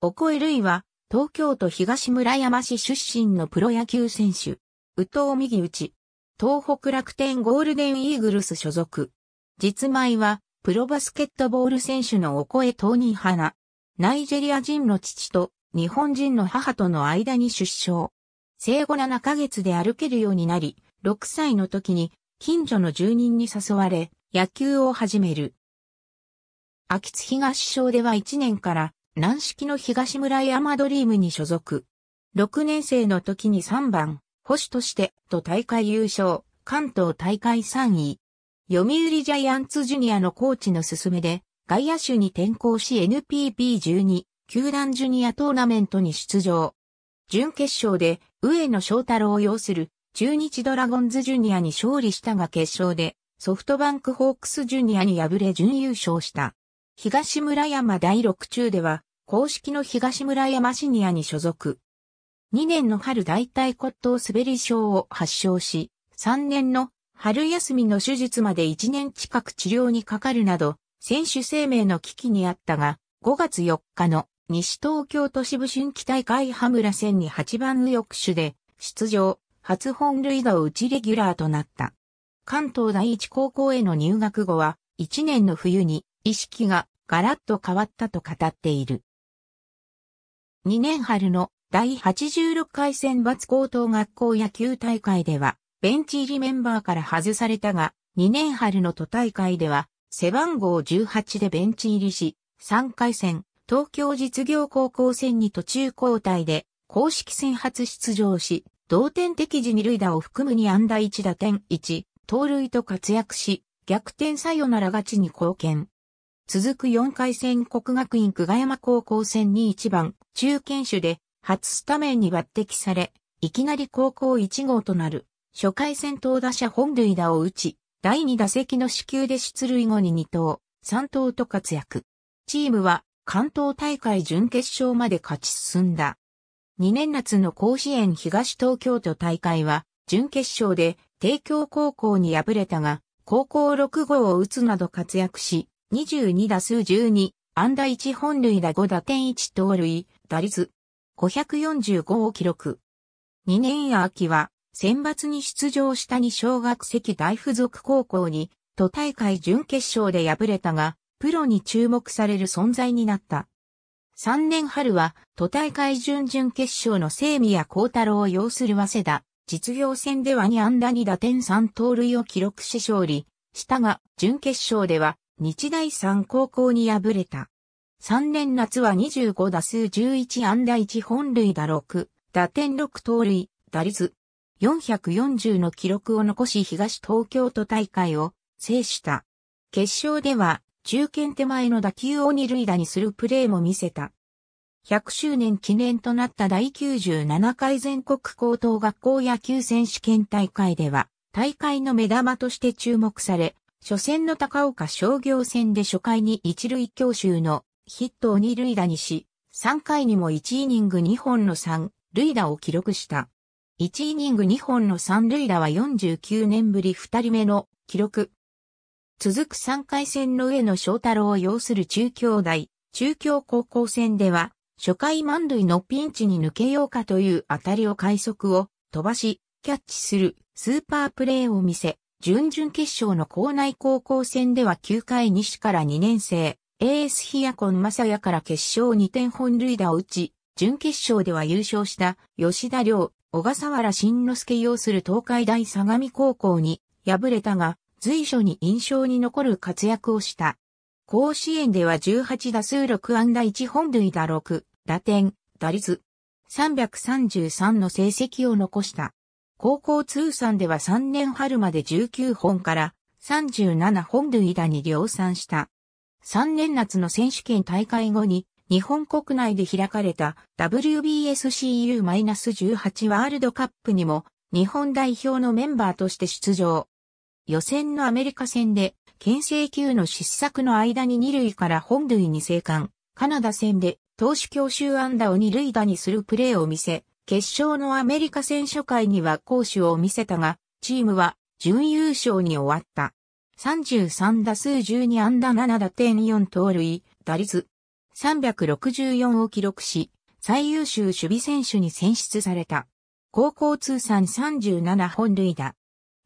おこえるいは、東京都東村山市出身のプロ野球選手。宇藤右内。東北楽天ゴールデンイーグルス所属。実前は、プロバスケットボール選手のお声トーニー花。ナイジェリア人の父と日本人の母との間に出生。生後7ヶ月で歩けるようになり、6歳の時に近所の住人に誘われ、野球を始める。秋津東省では1年から軟式の東村山ドリームに所属。6年生の時に3番、保守として、と大会優勝、関東大会3位。読売ジャイアンツジュニアのコーチの勧めで、外野手に転向し n p p 1 2球団ジュニアトーナメントに出場。準決勝で、上野翔太郎を要する、中日ドラゴンズジュニアに勝利したが決勝で、ソフトバンクホークスジュニアに敗れ準優勝した。東村山第6中では、公式の東村山シニアに所属。2年の春大腿骨頭滑り症を発症し、3年の春休みの手術まで1年近く治療にかかるなど、選手生命の危機にあったが、5月4日の西東京都市部春季大会羽村戦に8番の翌手で出場、初本塁打を打ちレギュラーとなった。関東第一高校への入学後は、1年の冬に意識がガラッと変わったと語っている。2年春の第86回選抜高等学校野球大会では、ベンチ入りメンバーから外されたが、2年春の都大会では、背番号18でベンチ入りし、3回戦、東京実業高校戦に途中交代で、公式戦初出場し、同点的時二塁打を含む2安打1打点1、盗塁と活躍し、逆転サヨナラ勝ちに貢献。続く4回戦国学院久我山高校戦に1番、中堅手で、初スタメンに抜擢され、いきなり高校1号となる、初回戦投打者本塁打を打ち、第2打席の支給で出塁後に2投、3投と活躍。チームは関東大会準決勝まで勝ち進んだ。2年夏の甲子園東東京都大会は、準決勝で帝京高校に敗れたが、高校6号を打つなど活躍し、22打数12、安打1本塁打5打点1盗塁、打率545を記録。2年や秋は選抜に出場した二小学籍大付属高校に都大会準決勝で敗れたが、プロに注目される存在になった。3年春は都大会準々決勝の清宮幸太郎を擁する早稲田、実業戦では2安打2打点3盗塁を記録し勝利したが、準決勝では日大三高校に敗れた。3年夏は25打数11安打1本塁打6、打点6盗塁、打率440の記録を残し東東京都大会を制した。決勝では中堅手前の打球を二塁打にするプレーも見せた。100周年記念となった第97回全国高等学校野球選手権大会では、大会の目玉として注目され、初戦の高岡商業戦で初回に一塁強襲のヒットを二塁打にし、3回にも1イニング2本の3塁打を記録した。1イニング2本の3塁打は49年ぶり2人目の記録。続く3回戦の上野翔太郎を要する中京大、中京高校戦では、初回満塁のピンチに抜けようかという当たりを快速を飛ばし、キャッチするスーパープレーを見せ、準々決勝の校内高校戦では9回西から2年生、エースヒヤコンマサヤから決勝2点本塁打を打ち、準決勝では優勝した吉田良、小笠原慎之介擁する東海大相模高校に敗れたが、随所に印象に残る活躍をした。甲子園では18打数6安打1本塁打6、打点、打率、333の成績を残した。高校通算では3年春まで19本から37本塁打に量産した。3年夏の選手権大会後に日本国内で開かれた WBSCU-18 ワールドカップにも日本代表のメンバーとして出場。予選のアメリカ戦で牽制球の失策の間に2塁から本塁に生還。カナダ戦で投手強襲安打を2塁打にするプレーを見せ、決勝のアメリカ選手会には攻守を見せたが、チームは準優勝に終わった。33打数12安打7打点4盗塁、打率364を記録し、最優秀守備選手に選出された。高校通算37本塁打。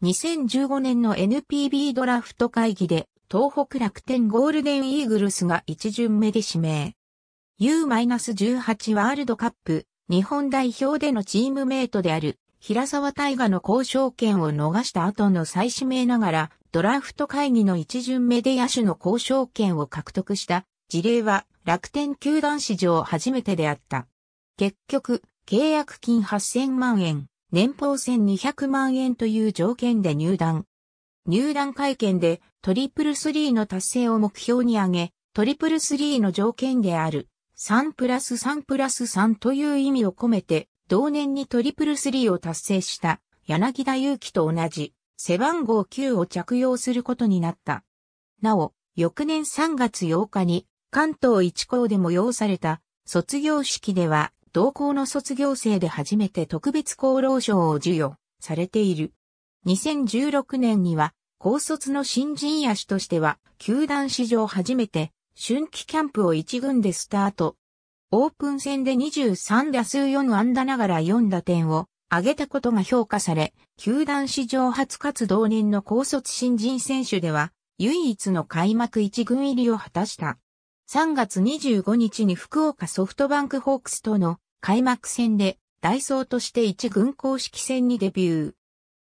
2015年の NPB ドラフト会議で、東北楽天ゴールデンイーグルスが一巡目で指名。U-18 ワールドカップ日本代表でのチームメイトである平沢大河の交渉権を逃した後の再指名ながら、ドラフト会議の一巡目で野手の交渉権を獲得した事例は楽天球団史上初めてであった。結局、契約金8000万円、年俸1200万円という条件で入団。入団会見でトリプルスリーの達成を目標に挙げ、トリプルスリーの条件である3プラス3プラス3という意味を込めて、同年にトリプルスリーを達成した柳田祐希と同じ背番号9を着用することになった。なお、翌年3月8日に関東一校で催された卒業式では同校の卒業生で初めて特別功労賞を授与されている。2016年には高卒の新人野手としては球団史上初めて春季キャンプを1軍でスタート。オープン戦で23打数4安打ながら4打点を上げたことが評価され、球団史上初活動人年の高卒新人選手では、唯一の開幕1軍入りを果たした。3月25日に福岡ソフトバンクホークスとの開幕戦で、ダイソーとして1軍公式戦にデビュー。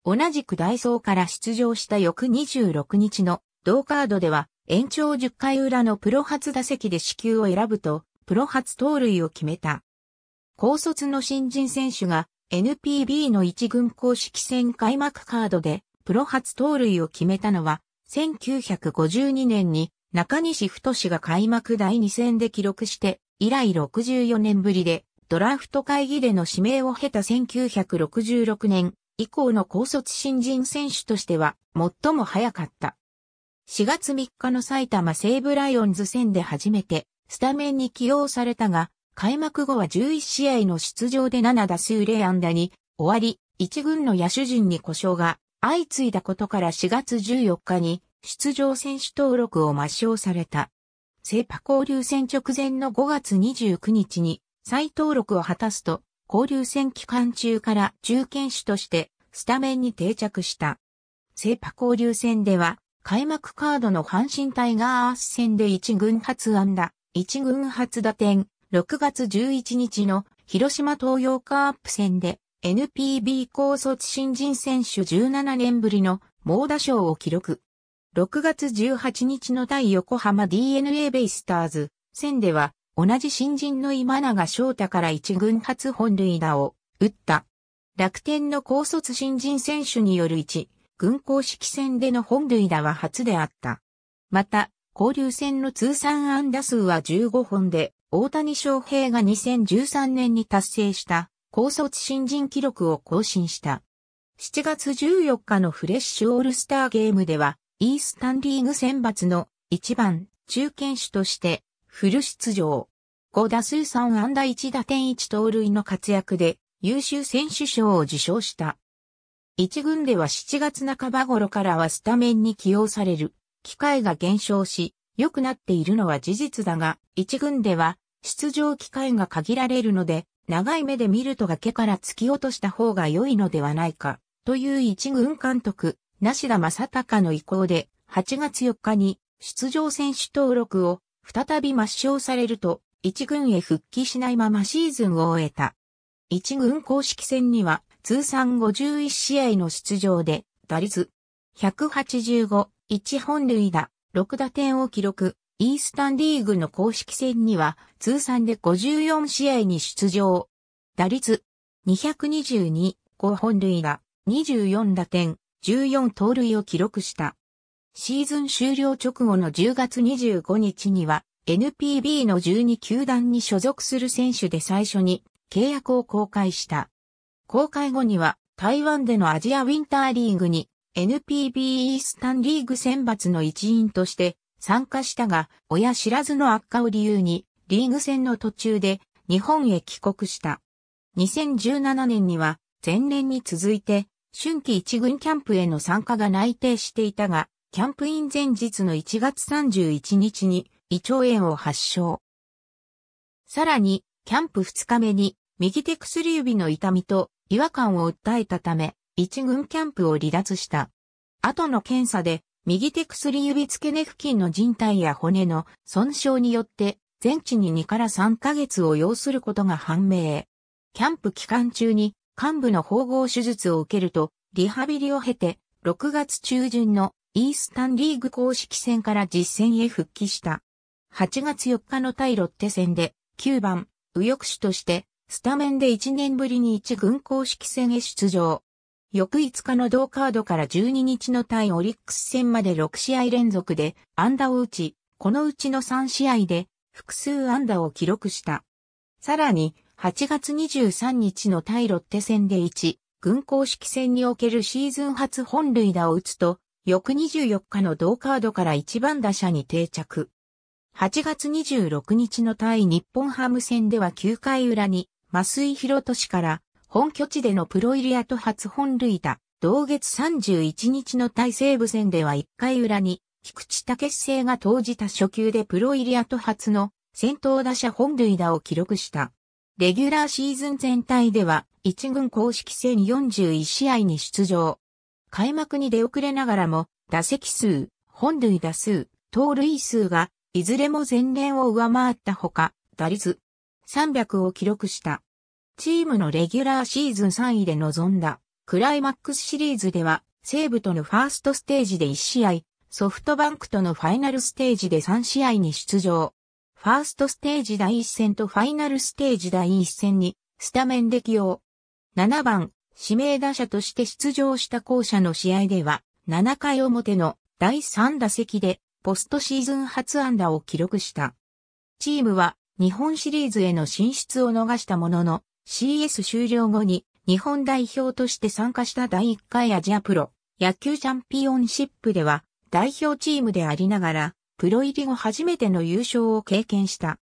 同じくダイソーから出場した翌26日の同カードでは延長10回裏のプロ初打席で死球を選ぶと、プロ初盗塁を決めた。高卒の新人選手が NPB の一軍公式戦開幕カードでプロ初盗塁を決めたのは、1952年に中西太が開幕第2戦で記録して、以来64年ぶりで、ドラフト会議での指名を経た1966年以降の高卒新人選手としては最も早かった。4月3日の埼玉西武ライオンズ戦で初めてスタメンに起用されたが、開幕後は11試合の出場で7打数0安打に終わり、1軍の野手陣に故障が相次いだことから4月14日に出場選手登録を抹消された。セパ交流戦直前の5月29日に再登録を果たすと、交流戦期間中から中堅手としてスタメンに定着した。セパ交流戦では開幕カードの阪神タイガース戦で1軍初安打、1軍初打点、6月11日の広島東洋カープ戦で NPB 高卒新人選手17年ぶりの猛打賞を記録。6月18日の対横浜 DNA ベイスターズ戦では同じ新人の今永翔太から一軍初本塁打を打った。楽天の高卒新人選手による1軍公式戦での本塁打は初であった。また、交流戦の通算安打数は15本で、大谷翔平が2013年に達成した高卒新人記録を更新した。7月14日のフレッシュオールスターゲームでは、イースタンリーグ選抜の1番中堅手としてフル出場。5打数3安打1打点1盗塁の活躍で優秀選手賞を受賞した。一軍では7月半ば頃からはスタメンに起用される、機会が減少し、良くなっているのは事実だが、一軍では出場機会が限られるので、長い目で見ると崖から突き落とした方が良いのではないか、という一軍監督、梨田正隆の意向で、8月4日に出場選手登録を再び抹消されると、一軍へ復帰しないままシーズンを終えた。一軍公式戦には通算51試合の出場で、打率185、1本塁打、6打点を記録。イースタンリーグの公式戦には通算で54試合に出場。打率222、5本塁打、24打点、14盗塁を記録した。シーズン終了直後の10月25日には NPB の12球団に所属する選手で最初に契約を公開した。公開後には台湾でのアジアウィンターリーグに NPB イースタンリーグ選抜の一員として参加したが、親知らずの悪化を理由にリーグ戦の途中で日本へ帰国した。2017年には前年に続いて春季一軍キャンプへの参加が内定していたが、キャンプイン前日の1月31日に胃腸炎を発症。さらに、キャンプ2日目に右手薬指の痛みと違和感を訴えたため、一軍キャンプを離脱した。後の検査で、右手薬指付け根付近の人体や骨の損傷によって、全治に2から3ヶ月を要することが判明。キャンプ期間中に幹部の縫合手術を受けると、リハビリを経て、6月中旬のイースタンリーグ公式戦から実戦へ復帰した。8月4日の対ロッテ戦で、9番、右翼手としてスタメンで1年ぶりに1軍公式戦へ出場。翌5日の同カードから12日の対オリックス戦まで6試合連続で安打を打ち、このうちの3試合で複数安打を記録した。さらに、8月23日の対ロッテ戦で1、軍公式戦におけるシーズン初本塁打を打つと、翌24日の同カードから1番打者に定着。8月26日の対日本ハム戦では9回裏に増井都氏から本拠地でのプロ入りと初本塁打、同月31日の大西部戦では1回裏に、菊池武生が投じた初球でプロ入りと初の先頭打者本塁打を記録した。レギュラーシーズン全体では、1軍公式戦41試合に出場。開幕に出遅れながらも、打席数、本塁打数、盗塁数が、いずれも前年を上回ったほか、打率、300を記録した。チームのレギュラーシーズン3位で臨んだクライマックスシリーズでは西武とのファーストステージで1試合、ソフトバンクとのファイナルステージで3試合に出場。ファーストステージ第1戦とファイナルステージ第1戦にスタメンで起用。7番、指名打者として出場した校舎の試合では、7回表の第3打席でポストシーズン初安打を記録した。チームは日本シリーズへの進出を逃したものの、CS 終了後に日本代表として参加した第1回アジアプロ野球チャンピオンシップでは代表チームでありながらプロ入り後初めての優勝を経験した。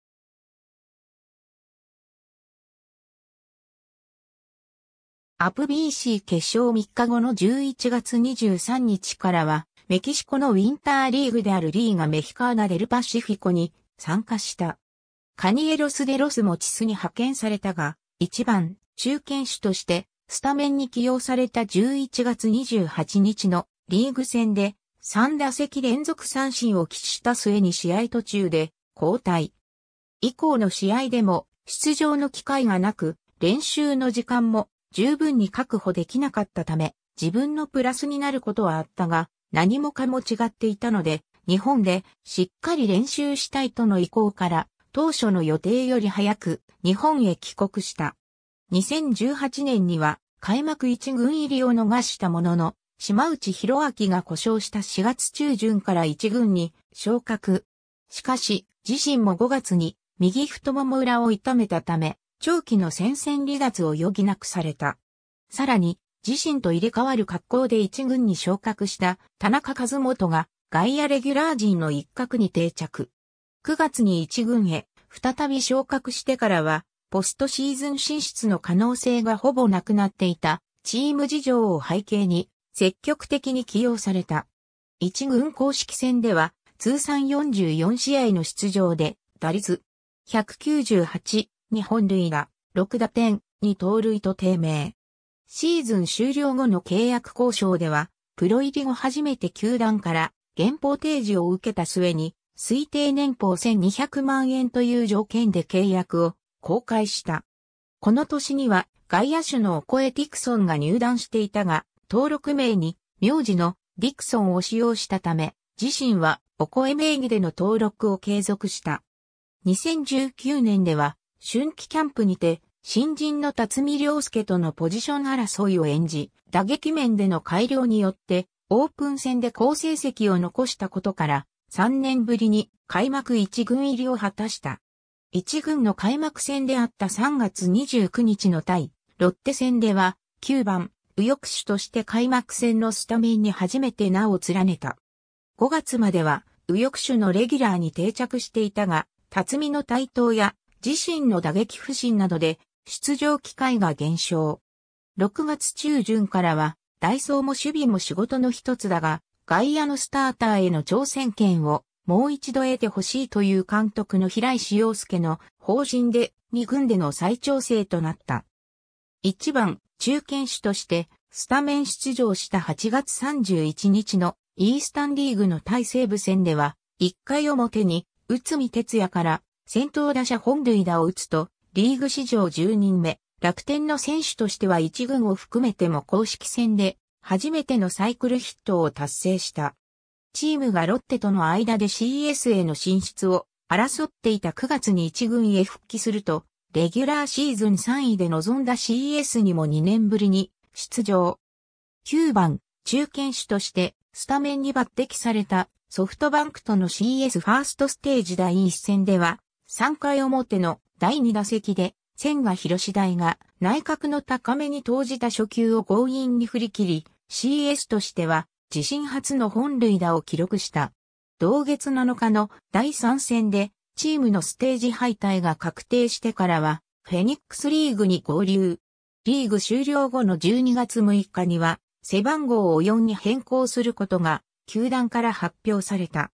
アプ BC 決勝3日後の11月23日からはメキシコのウィンターリーグであるリーガ・メヒカーナ・デル・パシフィコに参加した。カニエロス・デロスもチスに派遣されたが、1番、中堅手として、スタメンに起用された11月28日のリーグ戦で、3打席連続三振を喫した末に試合途中で交代。以降の試合でも出場の機会がなく、練習の時間も十分に確保できなかったため、自分のプラスになることはあったが、何もかも違っていたので、日本でしっかり練習したいとの意向から、当初の予定より早く日本へ帰国した。2018年には開幕一軍入りを逃したものの、島内博明が故障した4月中旬から一軍に昇格。しかし、自身も5月に右太もも裏を痛めたため、長期の戦線離脱を余儀なくされた。さらに、自身と入れ替わる格好で一軍に昇格した田中和元が外野レギュラー陣の一角に定着。9月に1軍へ再び昇格してからは、ポストシーズン進出の可能性がほぼなくなっていたチーム事情を背景に積極的に起用された。1軍公式戦では通算44試合の出場で打率198、日本塁打、6打点、に盗塁と低迷。シーズン終了後の契約交渉では、プロ入り後初めて球団から原稿提示を受けた末に推定年俸1200万円という条件で契約を公開した。この年には外野手のオコエ・ディクソンが入団していたが、登録名に名字のディクソンを使用したため、自身はオコエ名義での登録を継続した。2019年では春季キャンプにて新人の辰巳良介とのポジション争いを演じ、打撃面での改良によってオープン戦で好成績を残したことから、3年ぶりに開幕1軍入りを果たした。1軍の開幕戦であった3月29日の対、ロッテ戦では、9番、右翼手として開幕戦のスタメンに初めて名を連ねた。5月までは、右翼手のレギュラーに定着していたが、辰巳の台頭や自身の打撃不振などで出場機会が減少。6月中旬からは、ダイソーも守備も仕事の一つだが、外野のスターターへの挑戦権をもう一度得てほしいという監督の平石洋介の方針で2軍での再調整となった。1番中堅手としてスタメン出場した8月31日のイースタンリーグの対西部戦では1回表に内海哲也から先頭打者本塁打を打つとリーグ史上10人目楽天の選手としては1軍を含めても公式戦で初めてのサイクルヒットを達成した。チームがロッテとの間で CS への進出を争っていた9月に1軍へ復帰すると、レギュラーシーズン3位で臨んだ CS にも2年ぶりに出場。9番、中堅手としてスタメンに抜擢されたソフトバンクとの CS ファーストステージ第1戦では、3回表の第2打席で、千賀広次大が内角の高めに投じた初球を強引に振り切り、CS としては自身初の本塁打を記録した。同月7日の第3戦でチームのステージ敗退が確定してからはフェニックスリーグに合流。リーグ終了後の12月6日には背番号を4に変更することが球団から発表された。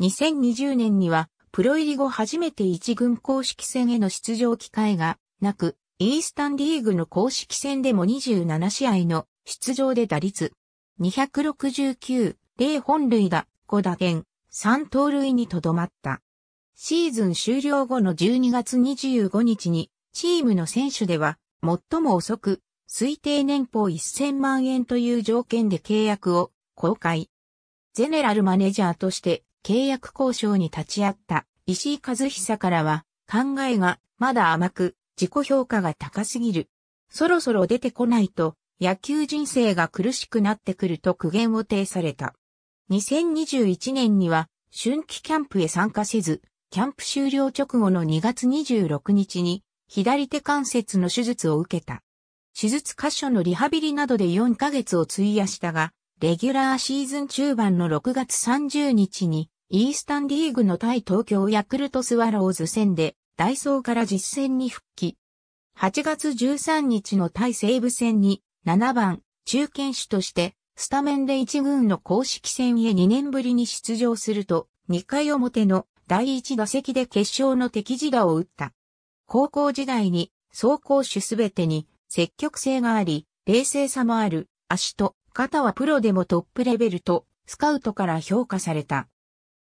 2020年にはプロ入り後初めて一軍公式戦への出場機会がなくイースタンリーグの公式戦でも27試合の出場で打率269、0本塁打、5打点、3盗塁にとどまった。シーズン終了後の12月25日に、チームの選手では、最も遅く、推定年俸1000万円という条件で契約を公開。ゼネラルマネージャーとして契約交渉に立ち会った石井和久からは、考えがまだ甘く、自己評価が高すぎる。そろそろ出てこないと、野球人生が苦しくなってくると苦言を呈された。2021年には、春季キャンプへ参加せず、キャンプ終了直後の2月26日に、左手関節の手術を受けた。手術箇所のリハビリなどで4ヶ月を費やしたが、レギュラーシーズン中盤の6月30日に、イースタンリーグの対東京ヤクルトスワローズ戦で、ダイソーから実戦に復帰。8月13日の対西部戦に7番中堅手としてスタメンで1軍の公式戦へ2年ぶりに出場すると2回表の第1打席で決勝の敵自打を打った。高校時代に走行手すべてに積極性があり、冷静さもある足と肩はプロでもトップレベルとスカウトから評価された。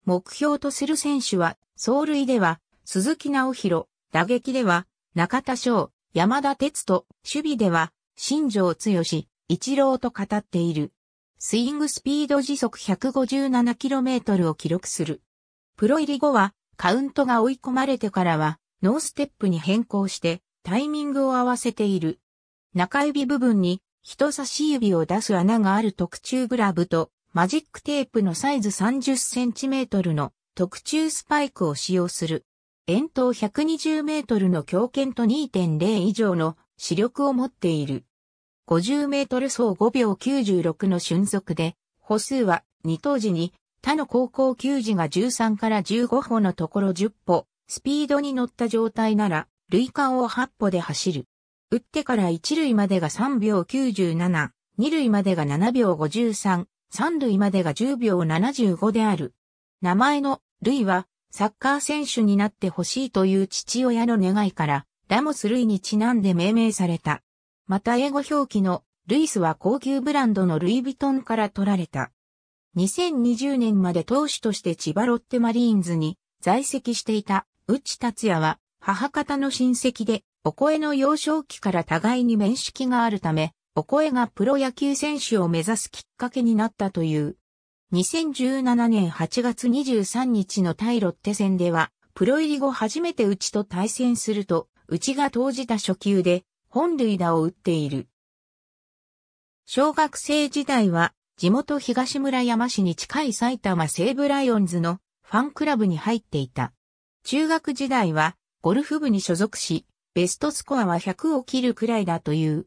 目標とする選手は走塁では鈴木直弘、打撃では、中田翔、山田哲人、守備では、新庄剛志、一郎と語っている。スイングスピード時速 157km を記録する。プロ入り後は、カウントが追い込まれてからは、ノーステップに変更して、タイミングを合わせている。中指部分に、人差し指を出す穴がある特注グラブと、マジックテープのサイズ 30cm の特注スパイクを使用する。遠投120メートルの強肩と2.0以上の視力を持っている。50メートル走5秒96の瞬足で、歩数は2等時に他の高校球児が13から15歩のところ10歩、スピードに乗った状態なら、塁間を8歩で走る。打ってから1塁までが3秒97、2塁までが7秒53、3塁までが10秒75である。名前の塁はサッカー選手になってほしいという父親の願いから、ラモス・ルイにちなんで命名された。また英語表記のルイスは高級ブランドのルイ・ヴィトンから取られた。2020年まで投手として千葉ロッテマリーンズに在籍していた内達也は母方の親戚でお声の幼少期から互いに面識があるため、お声がプロ野球選手を目指すきっかけになったという。2017年8月23日の対ロッテ戦では、プロ入り後初めてうちと対戦すると、うちが投じた初球で、本塁打を打っている。小学生時代は、地元東村山市に近い埼玉西武ライオンズのファンクラブに入っていた。中学時代は、ゴルフ部に所属し、ベストスコアは100を切るくらいだという。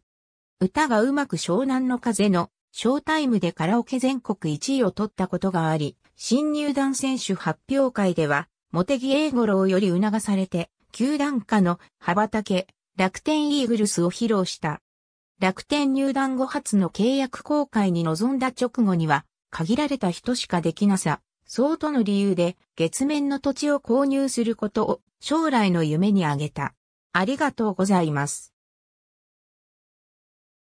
歌がうまく湘南の風のショータイムでカラオケ全国1位を取ったことがあり、新入団選手発表会では、茂木英五郎より促されて、球団下の羽ばたけ、楽天イーグルスを披露した。楽天入団後初の契約公開に臨んだ直後には、限られた人しかできなさ、そうとの理由で月面の土地を購入することを将来の夢に挙げた。ありがとうございます。